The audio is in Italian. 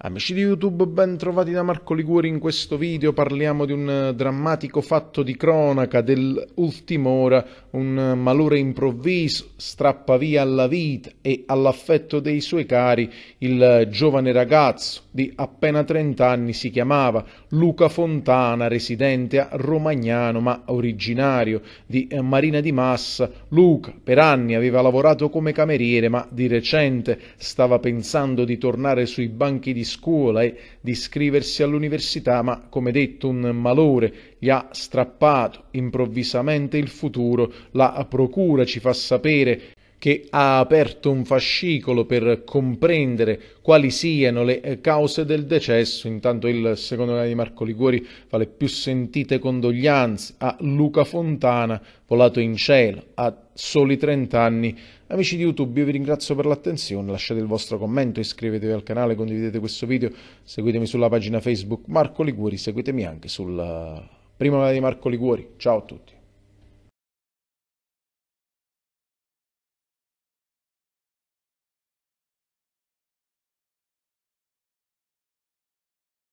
Amici di YouTube, ben trovati da Marco Liguori. In questo video parliamo di un eh, drammatico fatto di cronaca dell'ultima ora, un eh, malore improvviso strappa via alla vita e all'affetto dei suoi cari il eh, giovane ragazzo di appena 30 anni, si chiamava Luca Fontana, residente a Romagnano ma originario di Marina di Massa. Luca per anni aveva lavorato come cameriere ma di recente stava pensando di tornare sui banchi di scuola e di iscriversi all'università, ma come detto un malore gli ha strappato improvvisamente il futuro. La procura ci fa sapere che ha aperto un fascicolo per comprendere quali siano le eh, cause del decesso. Intanto il secondo grado di Marco Liguori fa le più sentite condoglianze a Luca Fontana, volato in cielo a soli 30 anni. Amici di YouTube, io vi ringrazio per l'attenzione, lasciate il vostro commento, iscrivetevi al canale, condividete questo video, seguitemi sulla pagina Facebook Marco Liguori, seguitemi anche sulla prima di Marco Liguori. Ciao a tutti.